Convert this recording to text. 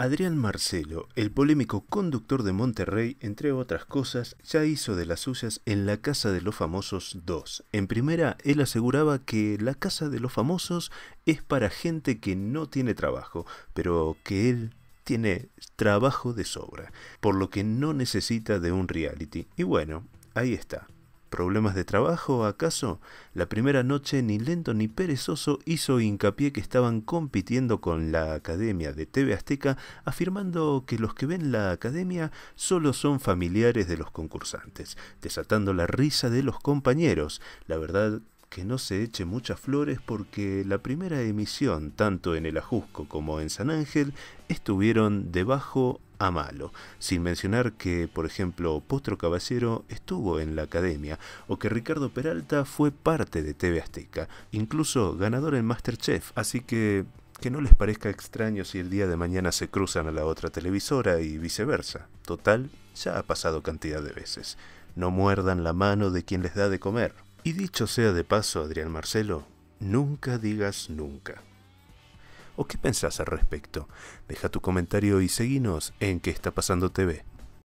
Adrián Marcelo, el polémico conductor de Monterrey, entre otras cosas, ya hizo de las suyas en La Casa de los Famosos 2. En primera, él aseguraba que La Casa de los Famosos es para gente que no tiene trabajo, pero que él tiene trabajo de sobra, por lo que no necesita de un reality. Y bueno, ahí está. ¿Problemas de trabajo, acaso? La primera noche ni lento ni perezoso hizo hincapié que estaban compitiendo con la Academia de TV Azteca, afirmando que los que ven la Academia solo son familiares de los concursantes, desatando la risa de los compañeros. La verdad que no se eche muchas flores porque la primera emisión, tanto en el Ajusco como en San Ángel, estuvieron debajo a malo, sin mencionar que, por ejemplo, Postro Caballero estuvo en la academia o que Ricardo Peralta fue parte de TV Azteca, incluso ganador en Masterchef, así que que no les parezca extraño si el día de mañana se cruzan a la otra televisora y viceversa. Total, ya ha pasado cantidad de veces. No muerdan la mano de quien les da de comer. Y dicho sea de paso, Adrián Marcelo, nunca digas nunca. ¿O qué pensás al respecto? Deja tu comentario y seguinos en ¿Qué está pasando TV.